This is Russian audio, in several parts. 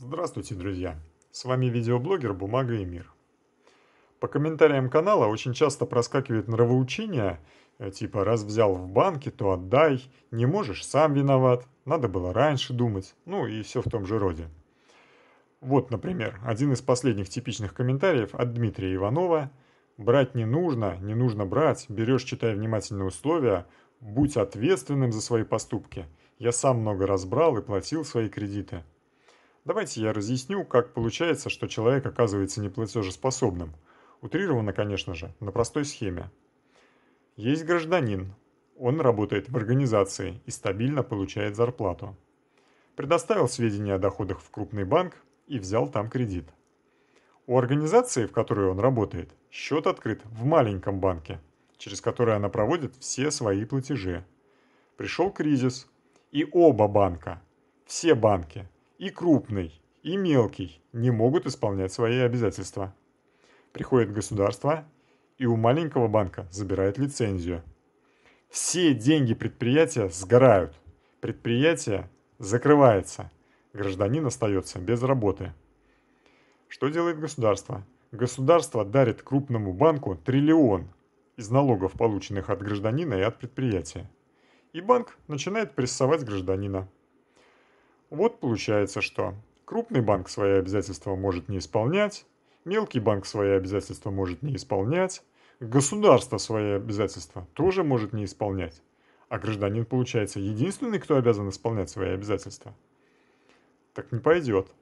Здравствуйте, друзья! С вами видеоблогер «Бумага и мир». По комментариям канала очень часто проскакивает нравоучение, э, типа «раз взял в банке, то отдай», «не можешь, сам виноват», «надо было раньше думать», ну и все в том же роде. Вот, например, один из последних типичных комментариев от Дмитрия Иванова «Брать не нужно, не нужно брать, берешь, читая внимательно условия, будь ответственным за свои поступки. Я сам много раз брал и платил свои кредиты». Давайте я разъясню, как получается, что человек оказывается неплатежеспособным. Утрировано, конечно же, на простой схеме. Есть гражданин. Он работает в организации и стабильно получает зарплату. Предоставил сведения о доходах в крупный банк и взял там кредит. У организации, в которой он работает, счет открыт в маленьком банке, через который она проводит все свои платежи. Пришел кризис, и оба банка, все банки и крупный, и мелкий не могут исполнять свои обязательства. Приходит государство и у маленького банка забирает лицензию. Все деньги предприятия сгорают. Предприятие закрывается. Гражданин остается без работы. Что делает государство? Государство дарит крупному банку триллион из налогов, полученных от гражданина и от предприятия. И банк начинает прессовать гражданина. Вот получается что. Крупный банк свои обязательства может не исполнять, мелкий банк свои обязательства может не исполнять, государство свои обязательства тоже может не исполнять. А гражданин, получается, единственный, кто обязан исполнять свои обязательства. Так не пойдет.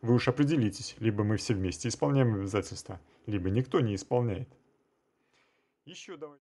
Вы уж определитесь, либо мы все вместе исполняем обязательства, либо никто не исполняет. Еще давай.